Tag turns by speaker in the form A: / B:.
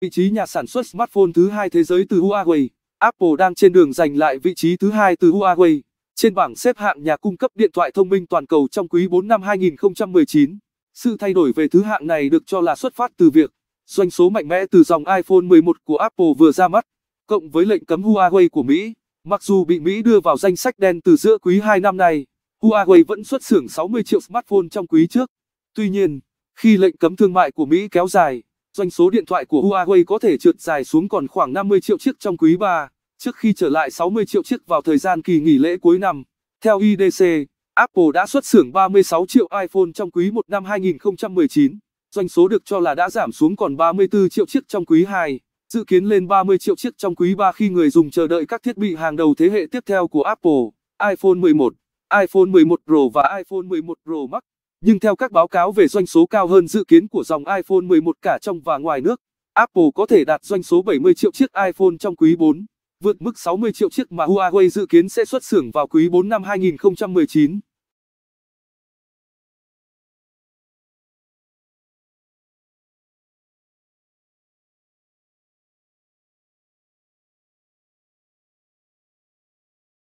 A: vị trí nhà sản xuất smartphone thứ hai thế giới từ Huawei. Apple đang trên đường giành lại vị trí thứ hai từ Huawei trên bảng xếp hạng nhà cung cấp điện thoại thông minh toàn cầu trong quý 4 năm 2019. Sự thay đổi về thứ hạng này được cho là xuất phát từ việc doanh số mạnh mẽ từ dòng iPhone 11 của Apple vừa ra mắt, cộng với lệnh cấm Huawei của Mỹ. Mặc dù bị Mỹ đưa vào danh sách đen từ giữa quý 2 năm nay, Huawei vẫn xuất xưởng 60 triệu smartphone trong quý trước. Tuy nhiên, khi lệnh cấm thương mại của Mỹ kéo dài, doanh số điện thoại của Huawei có thể trượt dài xuống còn khoảng 50 triệu chiếc trong quý 3, trước khi trở lại 60 triệu chiếc vào thời gian kỳ nghỉ lễ cuối năm. Theo IDC, Apple đã xuất xưởng 36 triệu iPhone trong quý 1 năm 2019, doanh số được cho là đã giảm xuống còn 34 triệu chiếc trong quý 2, dự kiến lên 30 triệu chiếc trong quý 3 khi người dùng chờ đợi các thiết bị hàng đầu thế hệ tiếp theo của Apple, iPhone 11, iPhone 11 Pro và iPhone 11 Pro Max. Nhưng theo các báo cáo về doanh số cao hơn dự kiến của dòng iPhone 11 cả trong và ngoài nước, Apple có thể đạt doanh số 70 triệu chiếc iPhone trong quý 4, vượt mức 60 triệu chiếc mà Huawei dự kiến sẽ xuất xưởng vào quý 4 năm 2019.